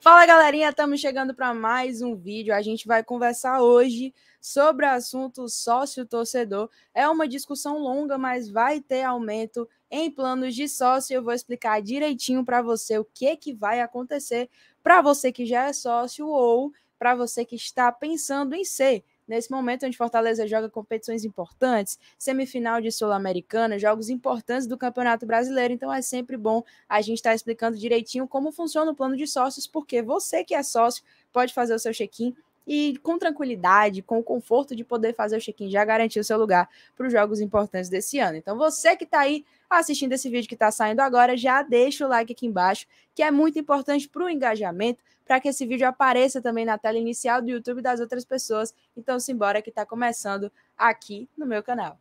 Fala galerinha, estamos chegando para mais um vídeo. A gente vai conversar hoje sobre o assunto sócio-torcedor. É uma discussão longa, mas vai ter aumento em planos de sócio. Eu vou explicar direitinho para você o que, que vai acontecer para você que já é sócio ou para você que está pensando em ser nesse momento onde Fortaleza joga competições importantes, semifinal de Sul-Americana, jogos importantes do Campeonato Brasileiro. Então é sempre bom a gente estar tá explicando direitinho como funciona o plano de sócios, porque você que é sócio pode fazer o seu check-in e com tranquilidade, com o conforto de poder fazer o check-in, já garantir o seu lugar para os jogos importantes desse ano. Então, você que está aí assistindo esse vídeo que está saindo agora, já deixa o like aqui embaixo, que é muito importante para o engajamento, para que esse vídeo apareça também na tela inicial do YouTube das outras pessoas. Então, simbora que está começando aqui no meu canal.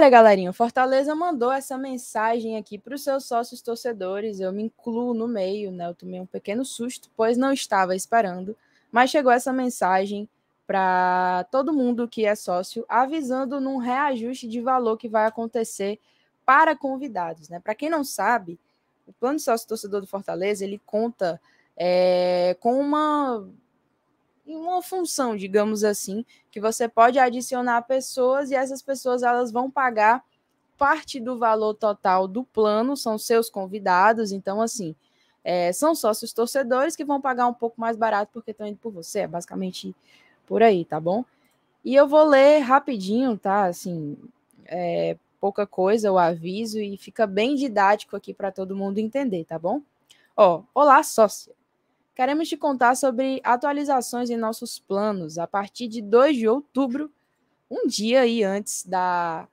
Olha, galerinha, Fortaleza mandou essa mensagem aqui para os seus sócios torcedores. Eu me incluo no meio, né? Eu tomei um pequeno susto, pois não estava esperando. Mas chegou essa mensagem para todo mundo que é sócio, avisando num reajuste de valor que vai acontecer para convidados. Né? Para quem não sabe, o plano de sócio torcedor do Fortaleza ele conta é, com uma em uma função, digamos assim, que você pode adicionar pessoas e essas pessoas elas vão pagar parte do valor total do plano, são seus convidados, então assim, é, são sócios torcedores que vão pagar um pouco mais barato porque estão indo por você, é basicamente por aí, tá bom? E eu vou ler rapidinho, tá? Assim, é, pouca coisa o aviso e fica bem didático aqui para todo mundo entender, tá bom? Ó, olá sócia queremos te contar sobre atualizações em nossos planos a partir de 2 de outubro, um dia aí antes da,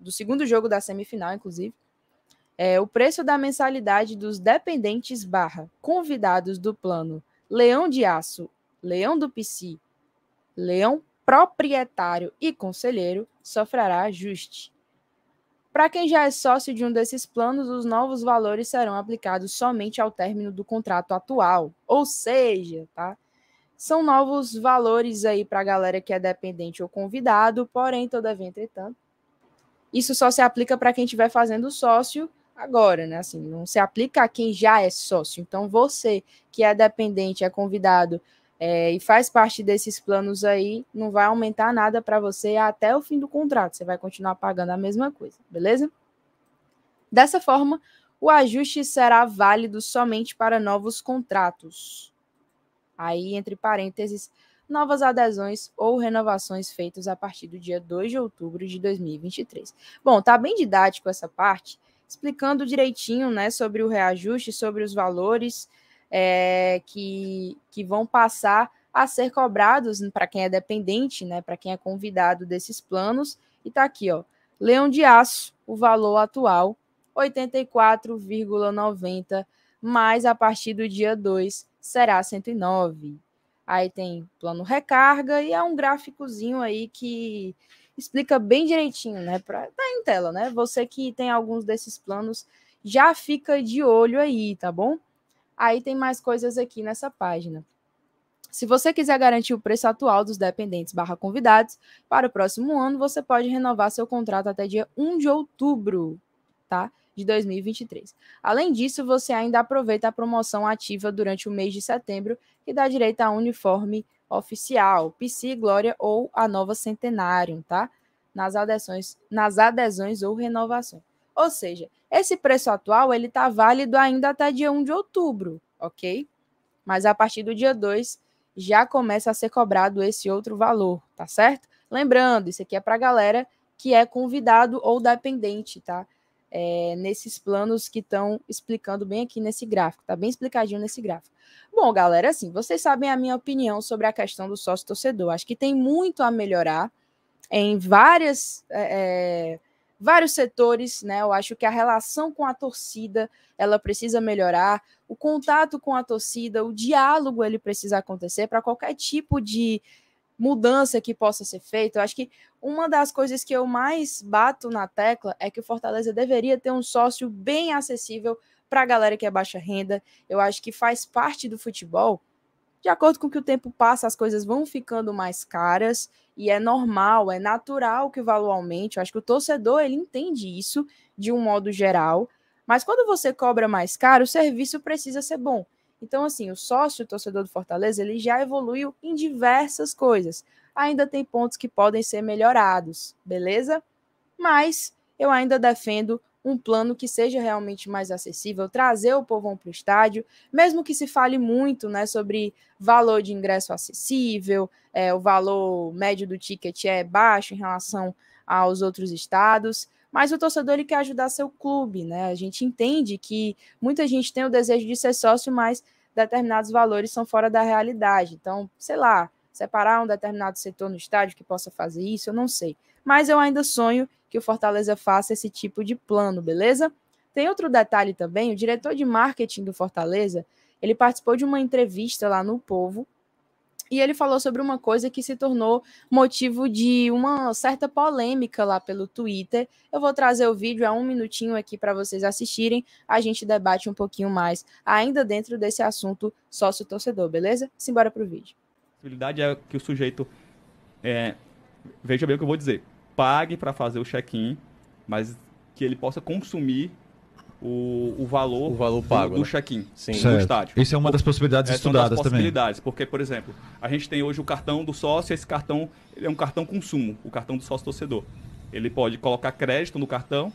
do segundo jogo da semifinal, inclusive. É, o preço da mensalidade dos dependentes barra convidados do plano Leão de Aço, Leão do PC, Leão Proprietário e Conselheiro sofrerá ajuste. Para quem já é sócio de um desses planos, os novos valores serão aplicados somente ao término do contrato atual. Ou seja, tá? São novos valores aí para a galera que é dependente ou convidado, porém, todavia, entretanto, isso só se aplica para quem estiver fazendo sócio agora, né? Assim, não se aplica a quem já é sócio. Então, você que é dependente, é convidado é, e faz parte desses planos aí, não vai aumentar nada para você até o fim do contrato. Você vai continuar pagando a mesma coisa, beleza? Dessa forma, o ajuste será válido somente para novos contratos. Aí, entre parênteses, novas adesões ou renovações feitas a partir do dia 2 de outubro de 2023. Bom, tá bem didático essa parte, explicando direitinho, né, sobre o reajuste, sobre os valores é, que, que vão passar a ser cobrados para quem é dependente, né, para quem é convidado desses planos. E tá aqui, ó, leão de aço, o valor atual, 84,90, mas a partir do dia 2 será 109. Aí tem plano recarga e é um gráficozinho aí que explica bem direitinho, né? Pra, tá em tela, né? Você que tem alguns desses planos já fica de olho aí, tá bom? Aí tem mais coisas aqui nessa página. Se você quiser garantir o preço atual dos dependentes barra convidados para o próximo ano, você pode renovar seu contrato até dia 1 de outubro, tá? De 2023. Além disso, você ainda aproveita a promoção ativa durante o mês de setembro, que dá direito a uniforme oficial, PC Glória ou a nova Centenário, tá? Nas adesões, nas adesões ou renovações. Ou seja, esse preço atual ele está válido ainda até dia 1 de outubro, ok? Mas a partir do dia 2 já começa a ser cobrado esse outro valor, tá certo? Lembrando, isso aqui é para a galera que é convidado ou dependente, tá? É, nesses planos que estão explicando bem aqui nesse gráfico, tá bem explicadinho nesse gráfico. Bom, galera, assim, vocês sabem a minha opinião sobre a questão do sócio torcedor. Acho que tem muito a melhorar em várias é, é vários setores, né? Eu acho que a relação com a torcida ela precisa melhorar, o contato com a torcida, o diálogo ele precisa acontecer para qualquer tipo de mudança que possa ser feita. Eu acho que uma das coisas que eu mais bato na tecla é que o Fortaleza deveria ter um sócio bem acessível para a galera que é baixa renda. Eu acho que faz parte do futebol de acordo com que o tempo passa, as coisas vão ficando mais caras e é normal, é natural que o valor aumente. Eu acho que o torcedor ele entende isso de um modo geral, mas quando você cobra mais caro, o serviço precisa ser bom. Então, assim, o sócio o torcedor do Fortaleza ele já evoluiu em diversas coisas. Ainda tem pontos que podem ser melhorados, beleza? Mas eu ainda defendo um plano que seja realmente mais acessível, trazer o povão para o estádio, mesmo que se fale muito né, sobre valor de ingresso acessível, é, o valor médio do ticket é baixo em relação aos outros estados, mas o torcedor ele quer ajudar seu clube, né? A gente entende que muita gente tem o desejo de ser sócio, mas determinados valores são fora da realidade. Então, sei lá, separar um determinado setor no estádio que possa fazer isso, eu não sei. Mas eu ainda sonho que o Fortaleza faça esse tipo de plano, beleza? Tem outro detalhe também, o diretor de marketing do Fortaleza, ele participou de uma entrevista lá no Povo, e ele falou sobre uma coisa que se tornou motivo de uma certa polêmica lá pelo Twitter. Eu vou trazer o vídeo a é um minutinho aqui para vocês assistirem. A gente debate um pouquinho mais ainda dentro desse assunto sócio-torcedor, beleza? Simbora pro vídeo. A possibilidade é que o sujeito. É, veja bem o que eu vou dizer pague para fazer o check-in, mas que ele possa consumir o, o valor, o valor pago, do, né? do check-in no estádio. Isso é uma das possibilidades Essa é, estudadas é uma das possibilidades, também. Porque, por exemplo, a gente tem hoje o cartão do sócio, esse cartão é um cartão consumo, o cartão do sócio torcedor. Ele pode colocar crédito no cartão,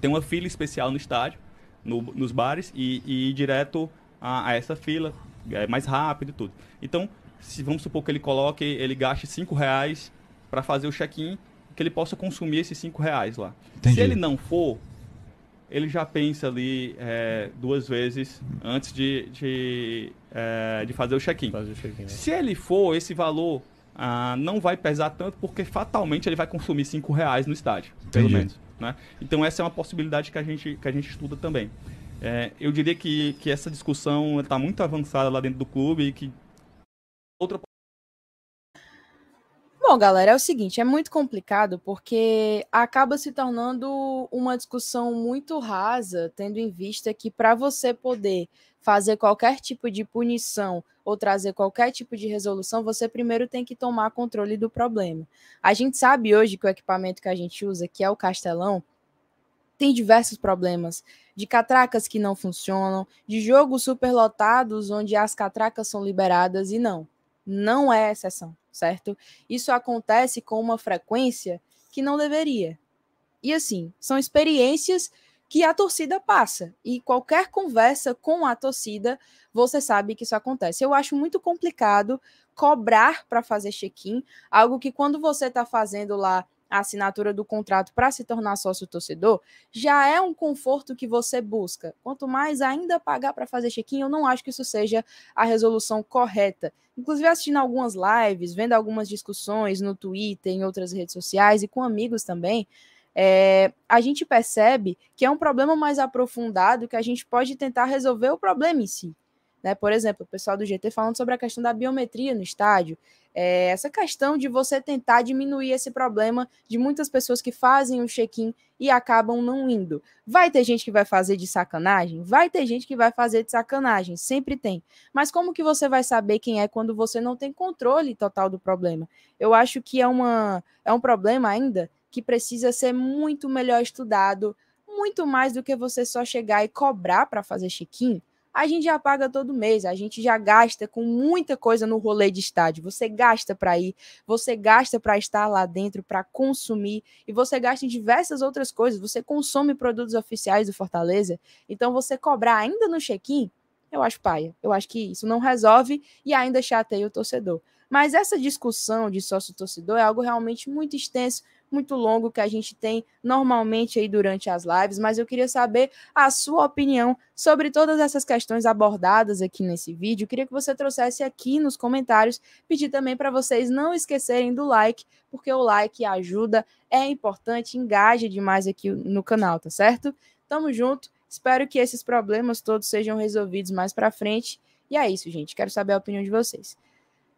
tem uma fila especial no estádio, no, nos bares, e, e ir direto a, a, essa fila, é mais rápido e tudo. Então, se vamos supor que ele coloque, ele gaste 5 reais para fazer o check-in, que ele possa consumir esses cinco reais lá. Entendi. Se ele não for, ele já pensa ali é, duas vezes antes de, de, é, de fazer o check-in. Check né? Se ele for, esse valor ah, não vai pesar tanto, porque fatalmente ele vai consumir cinco reais no estádio, Entendi. pelo menos. Né? Então essa é uma possibilidade que a gente, que a gente estuda também. É, eu diria que, que essa discussão está muito avançada lá dentro do clube e que outra Bom, galera, é o seguinte, é muito complicado porque acaba se tornando uma discussão muito rasa, tendo em vista que para você poder fazer qualquer tipo de punição ou trazer qualquer tipo de resolução, você primeiro tem que tomar controle do problema. A gente sabe hoje que o equipamento que a gente usa, que é o Castelão, tem diversos problemas de catracas que não funcionam, de jogos superlotados onde as catracas são liberadas e não não é exceção, certo? Isso acontece com uma frequência que não deveria. E assim, são experiências que a torcida passa. E qualquer conversa com a torcida, você sabe que isso acontece. Eu acho muito complicado cobrar para fazer check-in, algo que quando você está fazendo lá a assinatura do contrato para se tornar sócio torcedor, já é um conforto que você busca. Quanto mais ainda pagar para fazer check-in, eu não acho que isso seja a resolução correta. Inclusive assistindo algumas lives, vendo algumas discussões no Twitter, em outras redes sociais e com amigos também, é, a gente percebe que é um problema mais aprofundado que a gente pode tentar resolver o problema em si. Né? Por exemplo, o pessoal do GT falando sobre a questão da biometria no estádio, é, essa questão de você tentar diminuir esse problema de muitas pessoas que fazem o um check-in e acabam não indo. Vai ter gente que vai fazer de sacanagem? Vai ter gente que vai fazer de sacanagem, sempre tem. Mas como que você vai saber quem é quando você não tem controle total do problema? Eu acho que é, uma, é um problema ainda que precisa ser muito melhor estudado, muito mais do que você só chegar e cobrar para fazer check-in a gente já paga todo mês, a gente já gasta com muita coisa no rolê de estádio. Você gasta para ir, você gasta para estar lá dentro, para consumir, e você gasta em diversas outras coisas. Você consome produtos oficiais do Fortaleza, então você cobrar ainda no check-in, eu acho paia. Eu acho que isso não resolve e ainda chateia o torcedor. Mas essa discussão de sócio-torcedor é algo realmente muito extenso, muito longo que a gente tem normalmente aí durante as lives, mas eu queria saber a sua opinião sobre todas essas questões abordadas aqui nesse vídeo. Eu queria que você trouxesse aqui nos comentários, pedir também para vocês não esquecerem do like, porque o like ajuda, é importante, engaja demais aqui no canal, tá certo? Tamo junto. Espero que esses problemas todos sejam resolvidos mais para frente. E é isso, gente. Quero saber a opinião de vocês.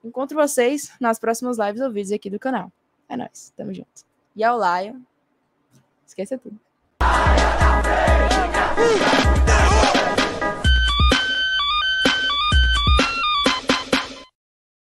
Encontro vocês nas próximas lives ou vídeos aqui do canal. É nóis. Tamo junto e ao Lion. Esqueça tudo.